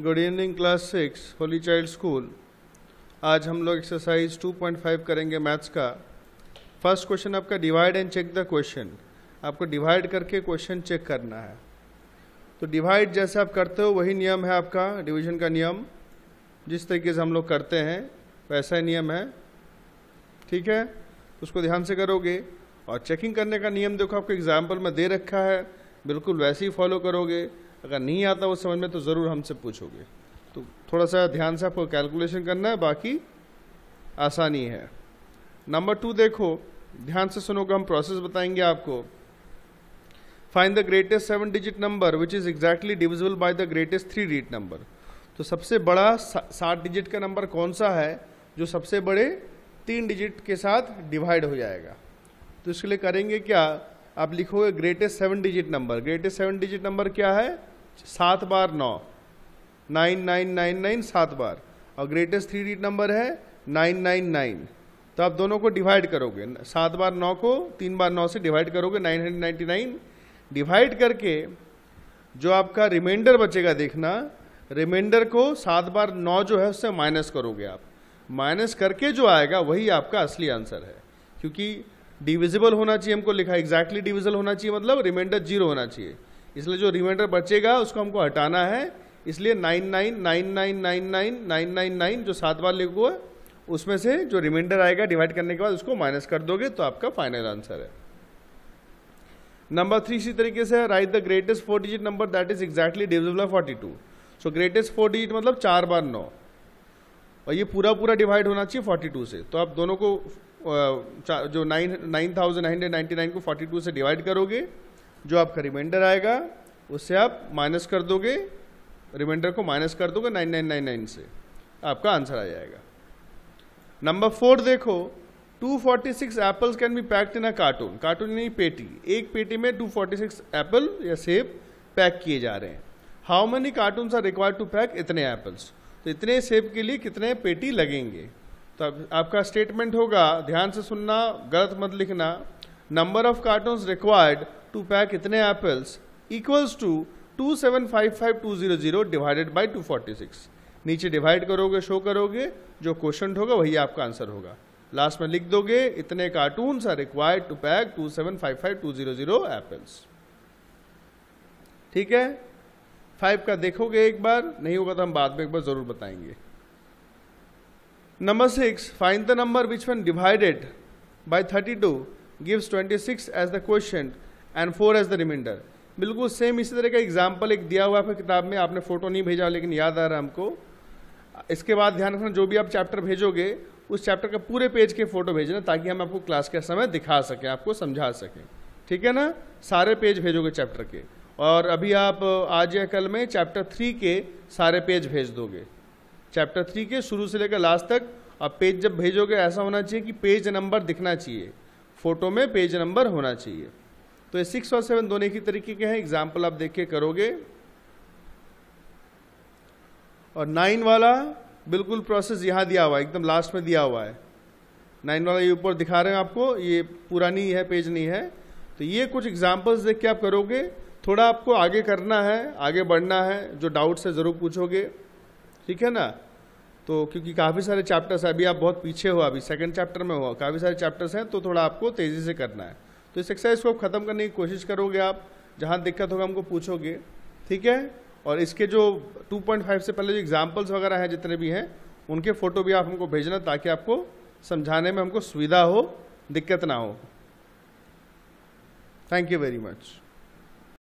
good evening class six holy child school आज हम लोग एक्सरसाइज 2.5 करेंगे मैथ्स का फर्स्ट क्वेश्चन आपका divide and check the question आपको डिवाइड करके क्वेश्चन चेक करना है तो डिवाइड जैसे आप करते हो वही नियम है आपका डिवीजन का नियम जिस तरीके से हम लोग करते हैं वैसा ही नियम है ठीक है उसको ध्यान से करोगे और चेकिंग करने का नियम देखो आपको एग्जाम्पल में दे रखा है बिल्कुल वैसे ही फॉलो करोगे अगर नहीं आता वो समझ में तो ज़रूर हमसे पूछोगे तो थोड़ा सा ध्यान से आपको कैलकुलेशन करना है बाकी आसानी है नंबर टू देखो ध्यान से सुनोगे हम प्रोसेस बताएंगे आपको find the greatest seven digit number which is exactly divisible by the greatest three digit number तो सबसे बड़ा सात डिजिट का नंबर कौन सा है जो सबसे बड़े तीन डिजिट के साथ डिवाइड हो जाएगा तो इसके लिए करेंगे क्या आप लिखोगे greatest seven digit number greatest seven digit number क्या है सात बार नौ नाइन नाइन नाइन नाइन सात बार और ग्रेटेस्ट थ्री डिजिट नंबर है नाइन नाइन नाइन तो आप दोनों को डिवाइड करोगे सात बार नौ को तीन बार नौ से डिवाइड करोगे nine hundred ninety nine divide करके जो आपका रिमाइंडर बचेगा देखना रिमाइंडर को सात बार नौ जो है उससे माइनस करोगे आप माइनस करके जो आएगा वही आपका असली आंसर है क्योंकि डिविजिबल होना चाहिए हमको लिखा एग्जैक्टली exactly डिविजल होना चाहिए मतलब रिमाइंडर जीरो होना चाहिए इसलिए जो रिमाइंडर बचेगा उसको हमको हटाना है इसलिए nine nine nine nine nine nine nine nine nine जो सात बार लिखो है उसमें से जो रिमाइंडर आएगा डिवाइड करने के बाद उसको माइनस कर दोगे तो आपका फाइनल आंसर है नंबर थ्री इसी तरीके से write the greatest four digit number that is exactly divisible by forty two so greatest four digit मतलब चार बार नौ और ये पूरा पूरा डिवाइड होना चाहिए फोर्टी टू से तो आप दोनों को जो nine nine thousand nine hundred ninety nine को फोर्टी टू से डिवाइड करोगे जो आपका रिमाइंडर आएगा उससे आप माइनस कर दोगे रिमाइंडर को माइनस कर दोगे नाइन नाइन नाइन नाइन से आपका आंसर आ जाएगा नंबर फोर देखो 246 apples can be packed in a carton carton नहीं पेटी एक पेटी में 246 एप्पल या सेब पैक किए जा रहे हैं how many carton are required to pack इतने एप्पल्स तो इतने सेब के लिए कितने पेटी लगेंगे तो आपका स्टेटमेंट होगा ध्यान से सुनना गलत मत लिखना number of carton required to pack इतने equals to two seven five five two zero zero divided by two forty six नीचे डिवाइड करोगे शो करोगे जो क्वेश्चन होगा वही आपका आंसर होगा लास्ट में लिख दोगे इतने carton are required to pack two two seven five five zero zero apples ठीक है फाइव का देखोगे एक बार नहीं होगा तो हम बाद में एक बार जरूर बताएंगे number six find the number which one divided by thirty two gives 26 as the question and four as the remainder बिल्कुल सेम इसी तरह का एग्जाम्पल एक दिया हुआ है किताब में आपने फ़ोटो नहीं भेजा लेकिन याद आ रहा है हमको इसके बाद ध्यान रखना जो भी आप चैप्टर भेजोगे उस चैप्टर का पूरे पेज के फ़ोटो भेजना ताकि हम आपको क्लास के समय दिखा सकें आपको समझा सकें ठीक है ना सारे पेज भेजोगे चैप्टर के और अभी आप आज या कल में चैप्टर थ्री के सारे पेज भेज दोगे चैप्टर थ्री के शुरू से लेकर लास्ट तक आप पेज जब भेजोगे ऐसा होना चाहिए कि पेज नंबर दिखना चाहिए फोटो में पेज नंबर होना चाहिए तो ये सिक्स और सेवन दोनों एक ही तरीके के हैं एग्जाम्पल आप देख के करोगे और नाइन वाला बिल्कुल प्रोसेस यहाँ दिया हुआ है एकदम लास्ट में दिया हुआ है नाइन वाला ये ऊपर दिखा रहे हैं आपको ये पूरा नहीं है पेज नहीं है तो ये कुछ एग्जाम्पल्स देख के आप करोगे थोड़ा आपको आगे करना है आगे बढ़ना है जो डाउट्स है ज़रूर पूछोगे ठीक है ना तो क्योंकि काफ़ी सारे चैप्टर्स अभी आप बहुत पीछे हो अभी सेकंड चैप्टर में हो काफ़ी सारे चैप्टर्स हैं तो थोड़ा आपको तेज़ी से करना है तो इस एक्सरसाइज को आप ख़त्म करने की कोशिश करोगे आप जहाँ दिक्कत होगा हमको पूछोगे ठीक है और इसके जो 2.5 से पहले जो एग्जाम्पल्स वगैरह हैं जितने भी हैं उनके फ़ोटो भी आप हमको भेजना ताकि आपको समझाने में हमको सुविधा हो दिक्कत ना हो थैंक यू वेरी मच